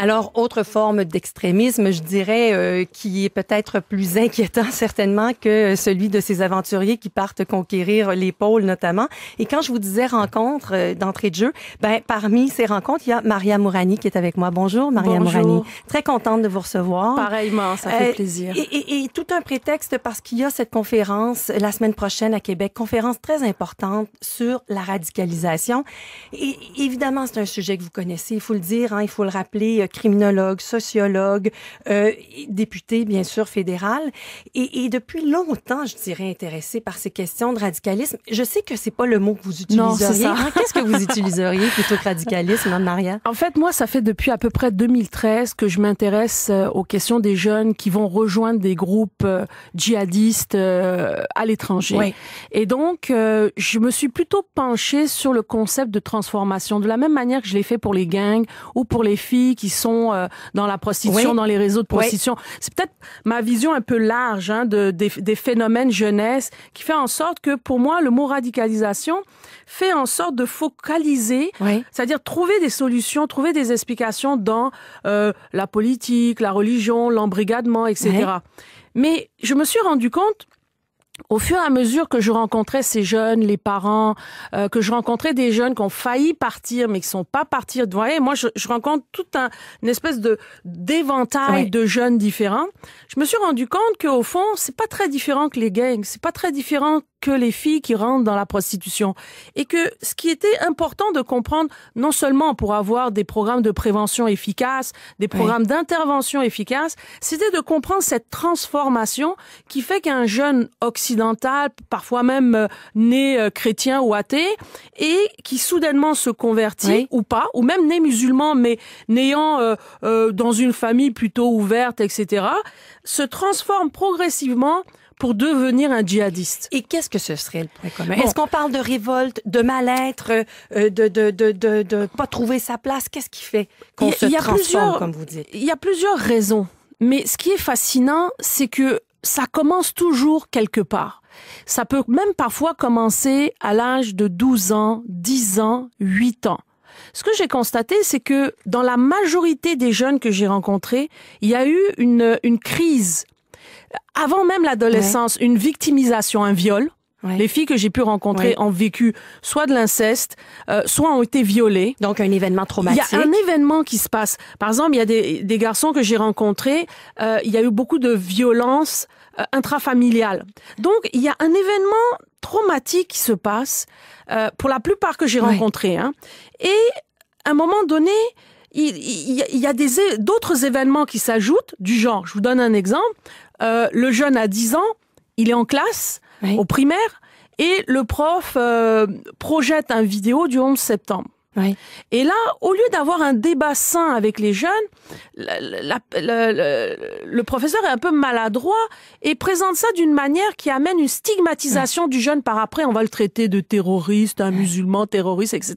Alors, autre forme d'extrémisme, je dirais, euh, qui est peut-être plus inquiétant certainement que celui de ces aventuriers qui partent conquérir les pôles notamment. Et quand je vous disais rencontre euh, d'entrée de jeu, ben, parmi ces rencontres, il y a Maria Mourani qui est avec moi. Bonjour, Maria Mourani. Très contente de vous recevoir. Pareillement, ça fait euh, plaisir. Et, et, et tout un prétexte parce qu'il y a cette conférence la semaine prochaine à Québec, conférence très importante sur la radicalisation. Et évidemment, c'est un sujet que vous connaissez, il faut le dire, hein, il faut le rappeler criminologue, sociologue, euh, député, bien sûr, fédéral, et, et, depuis longtemps, je dirais, intéressé par ces questions de radicalisme. Je sais que c'est pas le mot que vous utiliseriez. Non, hein? Qu'est-ce que vous utiliseriez plutôt que radicalisme, Mme hein, Maria? En fait, moi, ça fait depuis à peu près 2013 que je m'intéresse euh, aux questions des jeunes qui vont rejoindre des groupes euh, djihadistes euh, à l'étranger. Et donc, je me suis plutôt penchée sur le concept de transformation, de la même manière que je l'ai fait pour les gangs ou pour les filles qui sont euh, dans la prostitution, dans les réseaux de prostitution. C'est peut-être ma vision un peu large hein, de, des, phénomènes jeunesse qui fait en sorte que pour moi, le mot radicalisation fait en sorte de focaliser, c'est-à-dire trouver des solutions, trouver des explications dans euh, la politique, la religion, l'embrigadement, etc. Mais je me suis rendu compte au fur et à mesure que je rencontrais ces jeunes, les parents, euh, que je rencontrais des jeunes qui ont failli partir mais qui sont pas partis, vous voyez, moi je, rencontre tout un une espèce de d'éventail de jeunes différents. Je me suis rendu compte qu'au fond, c'est pas très différent que les gangs, c'est pas très différent que les filles qui rentrent dans la prostitution. Et que ce qui était important de comprendre, non seulement pour avoir des programmes de prévention efficaces, des programmes d'intervention efficaces, c'était de comprendre cette transformation qui fait qu'un jeune occidental, parfois même euh, né euh, chrétien ou athée, et qui soudainement se convertit ou pas, ou même né musulman, mais n'ayant euh, dans une famille plutôt ouverte, etc., se transforme progressivement pour devenir un djihadiste. Et qu'est-ce que ce serait le point commun? Est-ce qu'on parle de révolte, de mal-être, euh, de, de, de, de, pas trouver sa place? Qu'est-ce qui fait qu'on se transforme, comme vous dites? Il y a plusieurs raisons. Mais ce qui est fascinant, c'est que ça commence toujours quelque part. Ça peut même parfois commencer à l'âge de 12 ans, 10 ans, 8 ans. Ce que j'ai constaté, c'est que dans la majorité des jeunes que j'ai rencontrés, il y a eu une, une crise avant même l'adolescence, une victimisation, un viol. Les filles que j'ai pu rencontrer ont vécu soit de l'inceste, euh, soit ont été violées. Donc un événement traumatique. Il y a un événement qui se passe. Par exemple, il y a des, garçons que j'ai rencontrés, euh, il y a eu beaucoup de violences euh, intrafamiliales. Donc il y a un événement traumatique qui se passe pour la plupart que j'ai rencontrés. Hein. Et à un moment donné, il y a d'autres événements qui s'ajoutent, du genre, je vous donne un exemple, euh, le jeune a 10 ans, il est en classe, au primaire, et le prof euh, projette un vidéo du 11 septembre. Et là, au lieu d'avoir un débat sain avec les jeunes, le, professeur est un peu maladroit et présente ça d'une manière qui amène une stigmatisation du jeune par après. On va le traiter de terroriste, un musulman terroriste, etc.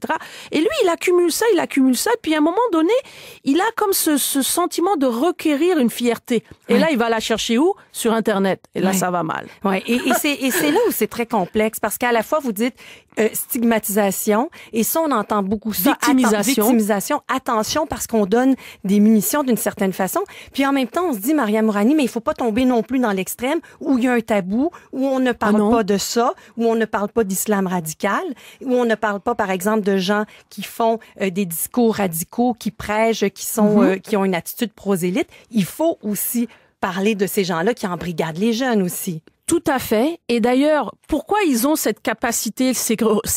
Et lui, il accumule ça, il accumule ça. Puis à un moment donné, il a comme ce, sentiment de requérir une fierté. Et là, il va la chercher où Sur Internet. Et là, ça va mal. Ouais. Et, c'est là où c'est très complexe parce qu'à la fois, vous dites euh, stigmatisation et ça, on entend beaucoup Victimisation. Attention parce qu'on donne des munitions d'une certaine façon. Puis en même temps, on se dit, Maria Mourani, mais il faut pas tomber non plus dans l'extrême où il y a un tabou, où on ne parle ah pas de ça, où on ne parle pas d'islam radical, où on ne parle pas, par exemple, de gens qui font euh, des discours radicaux, qui prêchent, qui sont, mhm. euh, qui ont une attitude prosélyte. Il faut aussi parler de ces gens-là qui embrigadent les jeunes aussi. Tout à fait. Et d'ailleurs, pourquoi ils ont cette capacité, ces,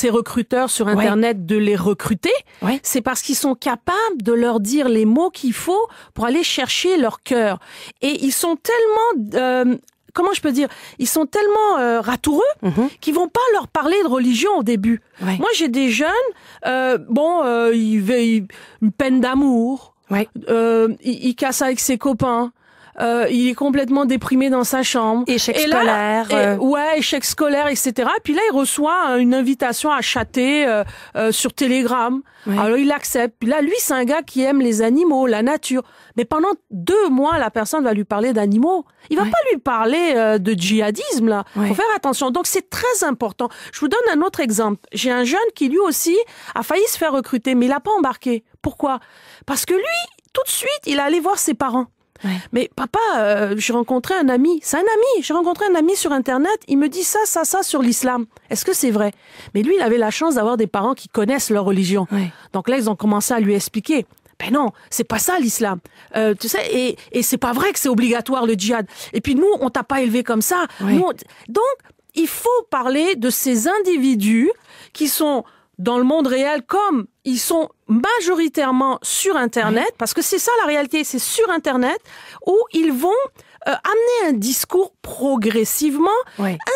recruteurs sur Internet, de les recruter C'est parce qu'ils sont capables de leur dire les mots qu'il faut pour aller chercher leur cœur. Et ils sont tellement euh, comment je peux dire, ils sont tellement euh, ratoureux mhm. qu'ils vont pas leur parler de religion au début. Moi, j'ai des jeunes, euh, bon, euh, ils, veillent une peine d'amour, ils cassent avec ses copains. Euh, il est complètement déprimé dans sa chambre. Échec scolaire. Euh. ouais, échec scolaire, etc. Puis là, il reçoit euh, une invitation à châter sur Telegram. Alors il accepte. Puis là, lui, c'est un gars qui aime les animaux, la nature. Mais pendant deux mois, la personne va lui parler d'animaux. Il va pas lui parler de djihadisme là. Faut faire attention. Donc c'est très important. Je vous donne un autre exemple. J'ai un jeune qui lui aussi a failli se faire recruter, mais il a pas embarqué. Pourquoi Parce que lui, tout de suite, il est allé voir ses parents. Mais papa, euh, j'ai rencontré un ami. C'est un ami. J'ai rencontré un ami sur Internet. Il me dit ça, ça, ça sur l'islam. Est-ce que c'est vrai Mais lui, il avait la chance d'avoir des parents qui connaissent leur religion. Donc là, ils ont commencé à lui expliquer. Ben non, c'est pas ça l'islam. Euh, tu sais, et, et c'est pas vrai que c'est obligatoire le djihad. Et puis nous, on t'a pas élevé comme ça. Donc, il faut parler de ces individus qui sont dans le monde réel comme ils sont majoritairement sur Internet, parce que c'est ça la réalité, c'est sur Internet, où ils vont euh, amener un discours progressivement,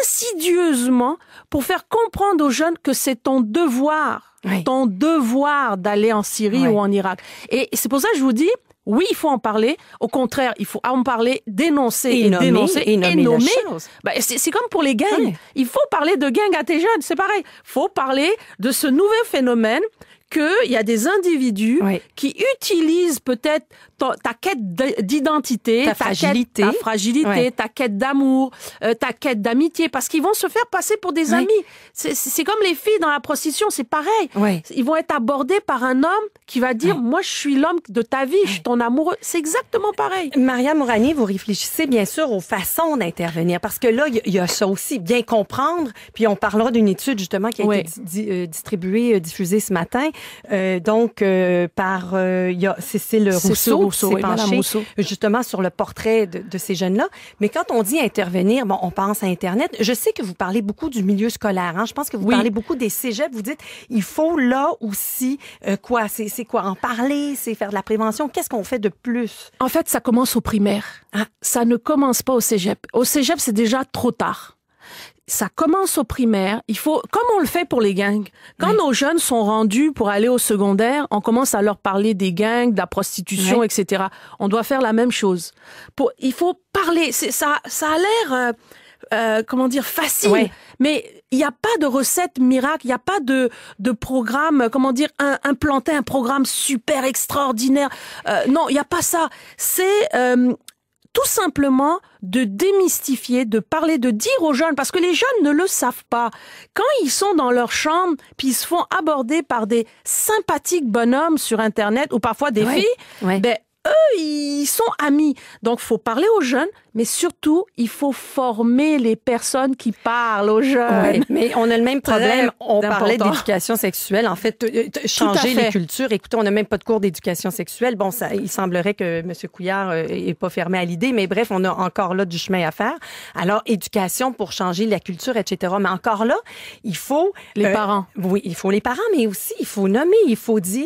insidieusement, pour faire comprendre aux jeunes que c'est ton devoir, ton devoir d'aller en Syrie ou en Irak. Et c'est pour ça que je vous dis, oui, il faut en parler. Au contraire, il faut en parler, dénoncer et, nommer, bah, c'est comme pour les gangs. Il faut parler de gangs à tes jeunes. C'est pareil. Il Faut parler de ce nouveau phénomène qu'il y a des individus qui utilisent peut-être ta quête d'identité, ta, fragilité, ta fragilité, ta quête d'amour, euh, ta quête d'amitié, parce qu'ils vont se faire passer pour des amis. C'est comme les filles dans la prostitution, c'est pareil. Ils vont être abordés par un homme qui va dire, moi je suis l'homme de ta vie, je suis ton amoureux. C'est exactement pareil. Maria Mourani, vous réfléchissez bien sûr aux façons d'intervenir, parce que là, il y, a ça aussi, bien comprendre, puis on parlera d'une étude justement qui a été euh, distribuée, euh, diffusée ce matin, donc par, il y a Cécile Rousseau justement sur le portrait de, ces jeunes-là. Mais quand on dit intervenir, bon, on pense à Internet. Je sais que vous parlez beaucoup du milieu scolaire. Hein? Je pense que vous parlez beaucoup des cégeps. Vous dites, il faut là aussi euh, quoi C'est quoi en parler C'est faire de la prévention. Qu'est-ce qu'on fait de plus En fait, ça commence au primaire. Ah. Ça ne commence pas au cégep. Au cégep, c'est déjà trop tard ça commence au primaire. Il faut, comme on le fait pour les gangs. Quand nos jeunes sont rendus pour aller au secondaire, on commence à leur parler des gangs, de la prostitution, etc. On doit faire la même chose. il faut parler. ça, ça a l'air, euh, euh, comment dire, facile. Mais il n'y a pas de recette miracle, il n'y a pas de, de programme, comment dire, un, un programme super extraordinaire. Euh, non, il n'y a pas ça. C'est tout simplement de démystifier, de parler, de dire aux jeunes, parce que les jeunes ne le savent pas. Quand ils sont dans leur chambre, puis ils se font aborder par des sympathiques bonhommes sur Internet ou parfois des filles, ben eux, ils sont amis. Donc, faut parler aux jeunes, mais surtout, il faut former les personnes qui parlent aux jeunes. mais on a le même problème. On parlait d'éducation sexuelle. En fait, euh, euh, changer les cultures. Écoutez, on n'a même pas de cours d'éducation sexuelle. Bon, ça, il semblerait que M. Couillard euh, est pas fermé à l'idée, mais bref, on a encore là du chemin à faire. Alors, éducation pour changer la culture, etc. Mais encore là, il faut les parents. Oui, il faut les parents, mais aussi il faut nommer, il faut dire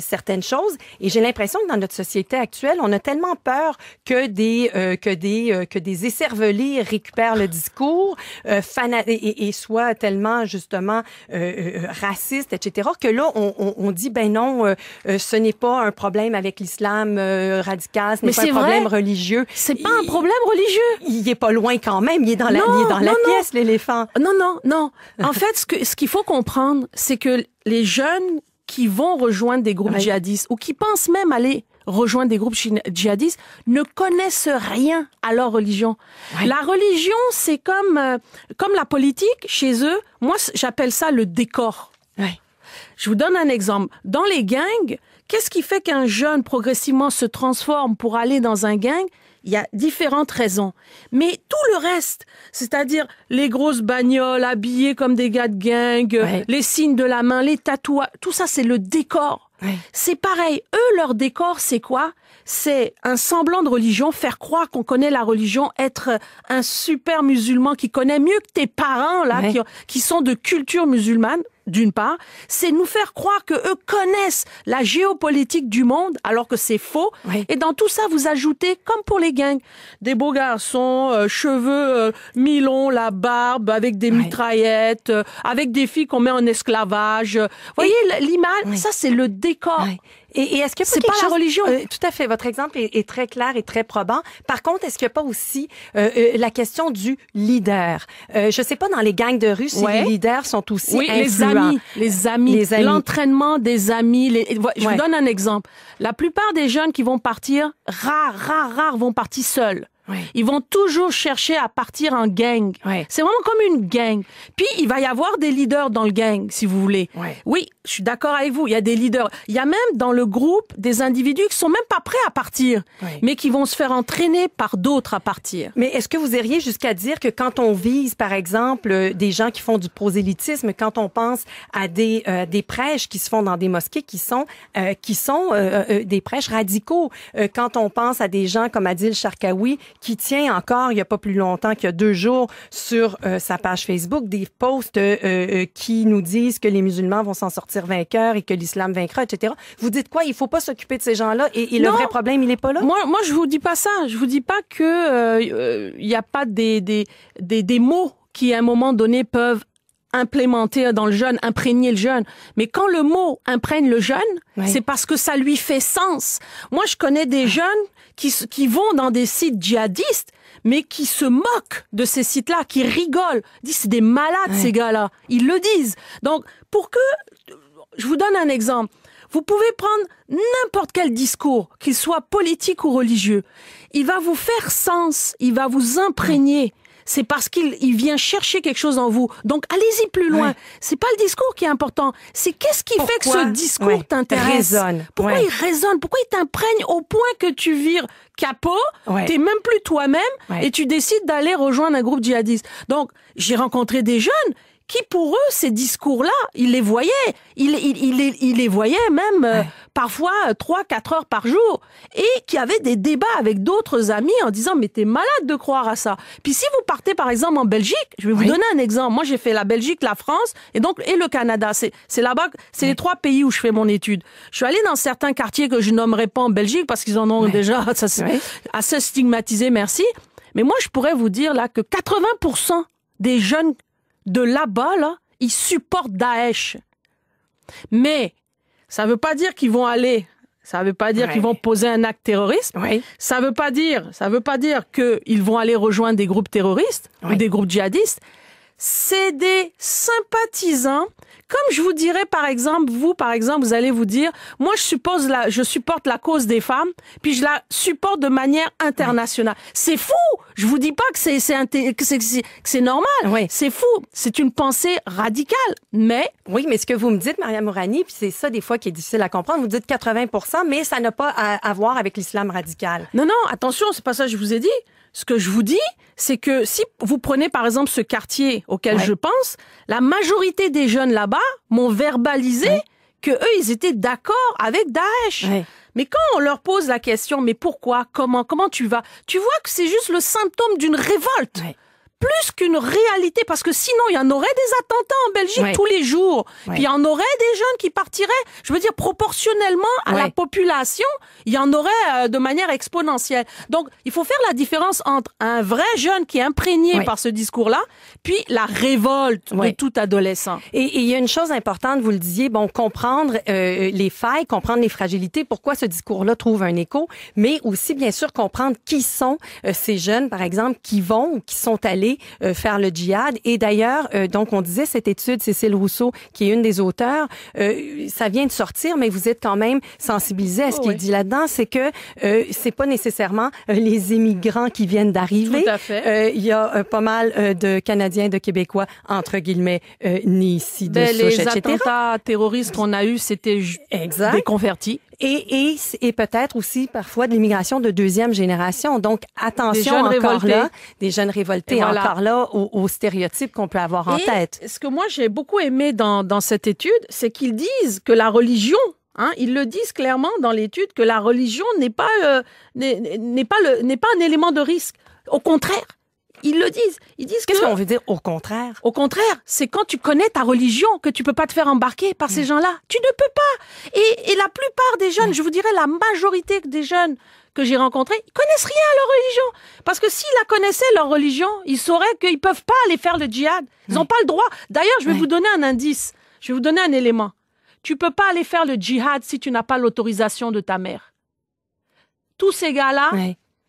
certaines choses. Et j'ai l'impression que dans notre société actuelle, on a tellement peur que des que des euh, que des écervelés récupèrent le discours euh, et, et, soient tellement justement euh, euh, racistes, etc., que là, on, dit, ben non, ce n'est pas un problème avec l'islam radical, ce n'est pas un problème religieux. C'est pas un problème religieux. Il est pas loin quand même, il est dans la, dans la pièce, l'éléphant. Non, non, non. En fait, ce qu'il ce qu'il faut comprendre, c'est que les jeunes qui vont rejoindre des groupes djihadistes ou qui pensent même aller rejoint des groupes djihadistes ne connaissent rien à leur religion. La religion, c'est comme euh, comme la politique chez eux. Moi, j'appelle ça le décor. Je vous donne un exemple. Dans les gangs, qu'est-ce qui fait qu'un jeune progressivement se transforme pour aller dans un gang il y a différentes raisons. Mais tout le reste, c'est-à-dire les grosses bagnoles habillées comme des gars de gang, les signes de la main, les tatouages, tout ça c'est le décor. C'est pareil. Eux, leur décor, c'est quoi C'est un semblant de religion, faire croire qu'on connaît la religion, être un super musulman qui connaît mieux que tes parents là, qui sont de culture musulmane d'une part, c'est nous faire croire que eux connaissent la géopolitique du monde, alors que c'est faux. Et dans tout ça, vous ajoutez, comme pour les gangs, des beaux garçons, euh, cheveux euh, mi-longs, la barbe, avec des mitraillettes, euh, avec des filles qu'on met en esclavage. Vous voyez l'image, ça c'est le décor. Et, est-ce que c'est pas chose... la religion euh, Tout à fait. Votre exemple est, est, très clair et très probant. Par contre, est-ce qu'il n'y a pas aussi euh, euh, la question du leader euh, Je sais pas dans les gangs de rue si les leaders sont aussi influents. les amis, les amis, l'entraînement des amis. Je vous donne un exemple. La plupart des jeunes qui vont partir, rares, rares, rares vont partir seuls. Ils vont toujours chercher à partir en gang. C'est vraiment comme une gang. Puis il va y avoir des leaders dans le gang, si vous voulez. Oui, je suis d'accord avec vous. Il y a des leaders. Il y a même dans le groupe des individus qui sont même pas prêts à partir, mais qui vont se faire entraîner par d'autres à partir. Mais est-ce que vous iriez jusqu'à dire que quand on vise, par exemple, euh, des gens qui font du prosélytisme, quand on pense à des euh, des prêches qui se font dans des mosquées, qui sont euh, qui sont des prêches radicaux, quand on pense à des gens comme Adil Sharkawi qui tient encore, il n'y a pas plus longtemps qu'il y a deux jours, sur euh, sa page Facebook, des posts euh, euh, qui nous disent que les musulmans vont s'en sortir vainqueurs et que l'islam vaincra, etc. Vous dites quoi? Il faut pas s'occuper de ces gens-là et, le vrai problème, il n'est pas là? Moi, moi, je vous dis pas ça. Je vous dis pas que il n'y a pas des, des, des, des mots qui à un moment donné peuvent implémenter dans le jeune, imprégner le jeune. Mais quand le mot imprègne le jeune, c'est parce que ça lui fait sens. Moi, je connais des ah. jeunes qui, qui vont dans des sites djihadistes, mais qui se moquent de ces sites-là, qui rigolent, disent c'est des malades ces gars-là. Ils le disent. Donc, pour que, je vous donne un exemple. Vous pouvez prendre n'importe quel discours, qu'il soit politique ou religieux. Il va vous faire sens, il va vous imprégner c'est parce qu'il vient chercher quelque chose en vous. Donc allez-y plus loin. C'est pas le discours qui est important, c'est qu'est-ce qui fait que ce discours t'intéresse Pourquoi il résonne Pourquoi il t'imprègne au point que tu vires capot, t'es même plus toi-même et tu décides d'aller rejoindre un groupe djihadiste. Donc j'ai rencontré des jeunes qui pour eux ces discours-là, ils les voyaient, ils, les voyaient même euh, parfois 3-4 euh, heures par jour, et qui avait des débats avec d'autres amis en disant mais t'es malade de croire à ça. Puis si vous partez par exemple en Belgique, je vais vous donner un exemple. Moi j'ai fait la Belgique, la France et donc et le Canada. C'est là-bas, c'est les trois pays où je fais mon étude. Je suis allée dans certains quartiers que je nommerai pas en Belgique parce qu'ils en ont déjà ça, assez stigmatisé, merci. Mais moi je pourrais vous dire là que 80% des jeunes de là-bas là, ils supportent Daesh. Mais ça ne veut pas dire qu'ils vont aller. Ça ne veut pas dire qu'ils vont poser un acte terroriste. Ça ne veut pas dire, ça veut pas dire qu'ils vont aller rejoindre des groupes terroristes ou des groupes djihadistes. C'est des sympathisants comme je vous dirais, par exemple, vous, par exemple, vous allez vous dire, moi, je suppose la, je supporte la cause des femmes, puis je la supporte de manière internationale. C'est fou! Je vous dis pas que c'est, c'est, normal. Oui. C'est fou. C'est une pensée radicale. Mais. Oui, mais ce que vous me dites, Maria Mourani, puis c'est ça, des fois, qui est difficile à comprendre. Vous dites 80 mais ça n'a pas à, voir avec l'islam radical. Non, non, attention, c'est pas ça que je vous ai dit. Ce que je vous dis, c'est que si vous prenez par exemple ce quartier auquel je pense, la majorité des jeunes là-bas m'ont verbalisé que eux, ils étaient d'accord avec Daesh. Mais quand on leur pose la question, mais pourquoi, comment, comment tu vas, tu vois que c'est juste le symptôme d'une révolte plus qu'une réalité, parce que sinon, il y en aurait des attentats en Belgique tous les jours. Puis il y en aurait des jeunes qui partiraient. Je veux dire, proportionnellement à la population, il y en aurait euh, de manière exponentielle. Donc, il faut faire la différence entre un vrai jeune qui est imprégné par ce discours-là, puis la révolte de tout adolescent. Et il y a une chose importante, vous le disiez, bon, comprendre euh, les failles, comprendre les fragilités, pourquoi ce discours-là trouve un écho, mais aussi, bien sûr, comprendre qui sont euh, ces jeunes, par exemple, qui vont ou qui sont allés euh, faire le djihad. Et d'ailleurs, euh, donc on disait cette étude, Cécile Rousseau, qui est une des auteurs, euh, ça vient de sortir, mais vous êtes quand même sensibilisé à ce oh qu'il dit là-dedans, c'est que c'est pas nécessairement les immigrants qui viennent d'arriver. Il y a pas mal de Canadiens, de Québécois entre guillemets ni ici, de ben, souche, les attentats terroristes qu'on a eu, c'était des convertis et, et, et peut-être aussi parfois de l'immigration de deuxième génération. Donc, attention encore là, des jeunes révoltés encore là aux, stéréotypes qu'on peut avoir en tête. Ce que moi j'ai beaucoup aimé dans, cette étude, c'est qu'ils disent que la religion Hein, ils le disent clairement dans l'étude que la religion n'est pas euh, pas n'est pas un élément de risque. Au contraire, ils le disent. Ils disent Qu'est-ce qu'on veut dire au contraire Au contraire, c'est quand tu connais ta religion que tu peux pas te faire embarquer par ces mm. gens-là. Tu ne peux pas. Et, la plupart des jeunes, mm. je vous dirais la majorité des jeunes que j'ai rencontrés, ils connaissent rien à leur religion. Parce que s'ils la connaissaient, leur religion, ils sauraient qu'ils peuvent pas aller faire le djihad. Ils n'ont mm. pas le droit. D'ailleurs, je vais vous donner un indice. Je vais vous donner un élément. Tu peux pas aller faire le djihad si tu n'as pas l'autorisation de ta mère. Tous ces gars-là,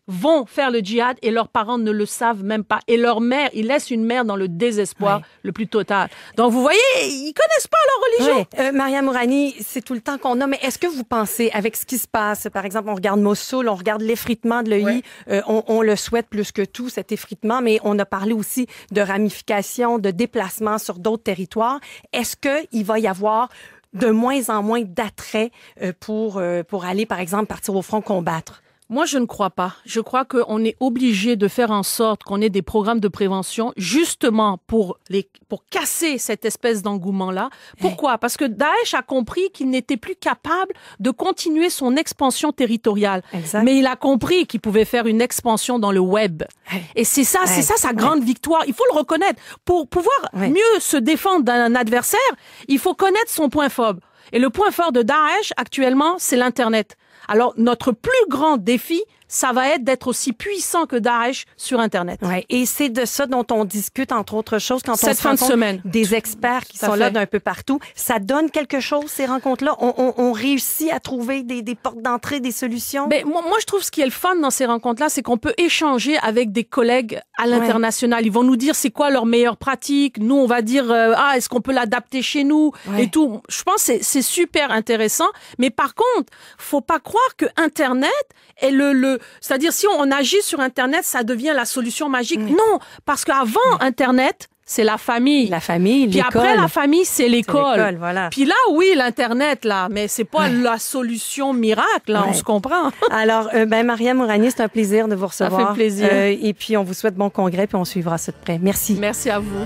vont faire le djihad et leurs parents ne le savent même pas. Et leur mère, ils laissent une mère dans le désespoir le plus total. Donc vous voyez, ils connaissent pas leur religion. Euh, Maria Mourani, c'est tout le temps qu'on a, mais est-ce que vous pensez, avec ce qui se passe, par exemple, on regarde Mossoul, on regarde l'effritement de l'EI, euh, on, le souhaite plus que tout, cet effritement, mais on a parlé aussi de ramifications, de déplacements sur d'autres territoires. Est-ce qu'il va y avoir de moins en moins d'attrait euh, pour, pour aller, par exemple, partir au front combattre? Moi, je ne crois pas. Je crois qu'on est obligé de faire en sorte qu'on ait des programmes de prévention justement pour, les, pour casser cette espèce d'engouement-là. Eh. Pourquoi Parce que Daesh a compris qu'il n'était plus capable de continuer son expansion territoriale. Mais il a compris qu'il pouvait faire une expansion dans le web. Eh. Et c'est ça, c'est eh. ça sa grande victoire. Il faut le reconnaître. Pour pouvoir mieux se défendre d'un adversaire, il faut connaître son point faible. Et le point fort de Daesh actuellement, c'est l'Internet. Alors notre plus grand défi, ça va être d'être aussi puissant que Daesh sur Internet. Ouais, et c'est de ça dont on discute, entre autres choses, quand on se fin de semaine. des experts qui sont là d'un peu partout. Ça donne quelque chose, ces rencontres-là? On, on, on, réussit à trouver des, des portes d'entrée, des solutions? Ben, moi, moi, je trouve ce qui est le fun dans ces rencontres-là, c'est qu'on peut échanger avec des collègues à l'international. Ils vont nous dire c'est quoi leur meilleure pratique. Nous, on va dire, euh, ah, est-ce qu'on peut l'adapter chez nous? Et tout. Je pense que c'est super intéressant. Mais par contre, faut pas croire que Internet est le, le c'est-à-dire si on agit sur Internet, ça devient la solution magique. Non, parce qu'avant Internet, c'est la famille. La famille, l'école. Puis après la famille, c'est l'école. Puis là, oui, l'internet là, mais c'est pas la solution miracle. Là, On se comprend. Alors, euh, ben Maria Mourani, c'est un plaisir de vous recevoir. Ça fait plaisir. Euh, et puis on vous souhaite bon congrès, puis on suivra cette de près. Merci. Merci à vous.